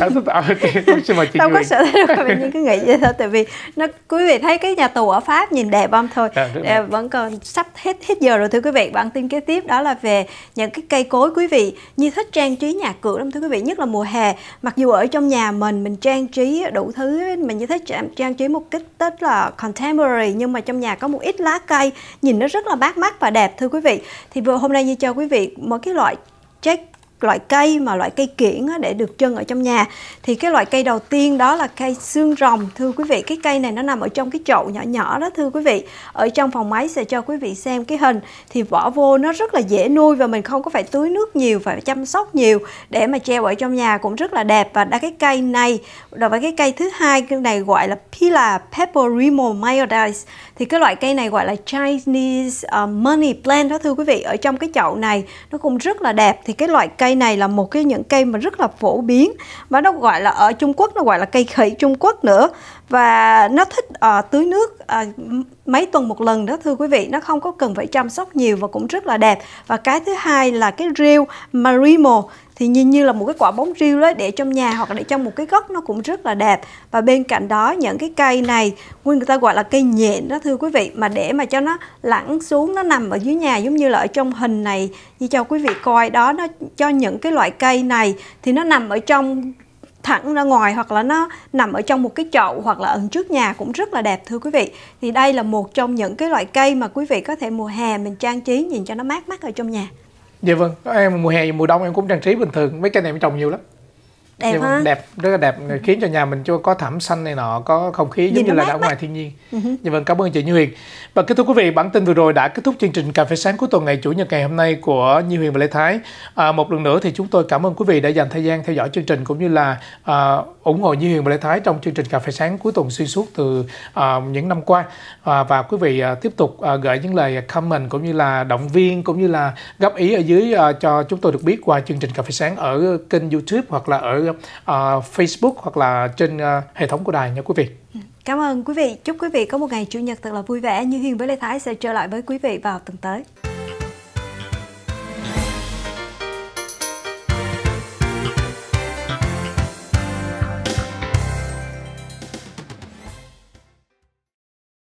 sở thích à, tôi xin mời chị không có sở thích đâu mình cứ nghĩ vậy thôi tại vì nó quý vị thấy cái nhà tù ở Pháp nhìn đẹp không thôi à, vẫn còn sắp hết hết giờ rồi thưa quý vị bản tin kế tiếp đó là về những cái cây cối quý vị như thích trang trí nhà cửa lắm thưa quý vị nhất là mùa hè mặc dù ở trong nhà mình mình trang trí đủ thứ mình như thích trang, trí một cách tết là contemporary nhưng mà trong nhà có một ít lá cây nhìn nó rất là bát mắt và đẹp thưa quý vị thì vừa hôm nay như cho quý vị một cái loại check loại cây mà loại cây kiển để được trưng ở trong nhà thì cái loại cây đầu tiên đó là cây xương rồng thưa quý vị cái cây này nó nằm ở trong cái chậu nhỏ nhỏ đó thưa quý vị ở trong phòng máy sẽ cho quý vị xem cái hình thì vỏ vô nó rất là dễ nuôi và mình không có phải tưới nước nhiều phải chăm sóc nhiều để mà treo ở trong nhà cũng rất là đẹp và đã cái cây này và cái cây thứ hai cái này gọi là Pila peperimo mayonnaise thì cái loại cây này gọi là Chinese ờ, money plant đó thưa quý vị ở trong cái chậu này nó cũng rất là đẹp thì cái loại cây này là một cái những cây mà rất là phổ biến và nó gọi là ở Trung Quốc nó gọi là cây khỉ Trung Quốc nữa và nó thích uh, tưới nước uh, mấy tuần một lần đó thưa quý vị nó không có cần phải chăm sóc nhiều và cũng rất là đẹp và cái thứ hai là cái rêu marimo thì nhìn như là một cái quả bóng riêu đấy để trong nhà hoặc là để trong một cái góc nó cũng rất là đẹp và bên cạnh đó những cái cây này nguyên người ta gọi là cây nhện đó thưa quý vị mà để mà cho nó lẳng xuống nó nằm ở dưới nhà giống như là ở trong hình này như cho quý vị coi đó nó cho những cái loại cây này thì nó nằm ở trong thẳng ra ngoài hoặc là nó nằm ở trong một cái chậu hoặc là ẩn trước nhà cũng rất là đẹp thưa quý vị thì đây là một trong những cái loại cây mà quý vị có thể mùa hè mình trang trí nhìn cho nó mát mắt ở trong nhà dạ vâng em mùa hè mùa đông em cũng trang trí bình thường mấy cây này em trồng nhiều lắm đẹp ha đẹp rất là đẹp khiến cho nhà mình cho có thảm xanh này nọ có không khí giống Nhìn như là ở ngoài thiên nhiên uh-huh. Ừ như dạ vâng cảm ơn chị Như Huyền và kính thưa quý vị bản tin vừa rồi đã kết thúc chương trình cà phê sáng cuối tuần ngày chủ nhật ngày hôm nay của Như Huyền và Lê Thái à, một lần nữa thì chúng tôi cảm ơn quý vị đã dành thời gian theo dõi chương trình cũng như là à, ủng hộ Như Huyền và Lê Thái trong chương trình cà phê sáng cuối tuần xuyên suốt từ à, những năm qua à, và quý vị à, tiếp tục à, gửi những lời comment cũng như là động viên cũng như là góp ý ở dưới à, cho chúng tôi được biết qua chương trình cà phê sáng ở kênh YouTube hoặc là ở Ờ, Facebook hoặc là trên ờ, hệ thống của đài nha quý vị. Ừ, cảm ơn quý vị. Chúc quý vị có một ngày chủ nhật thật là vui vẻ. Như Hiền với Lê Thái sẽ trở lại với quý vị vào tuần tới.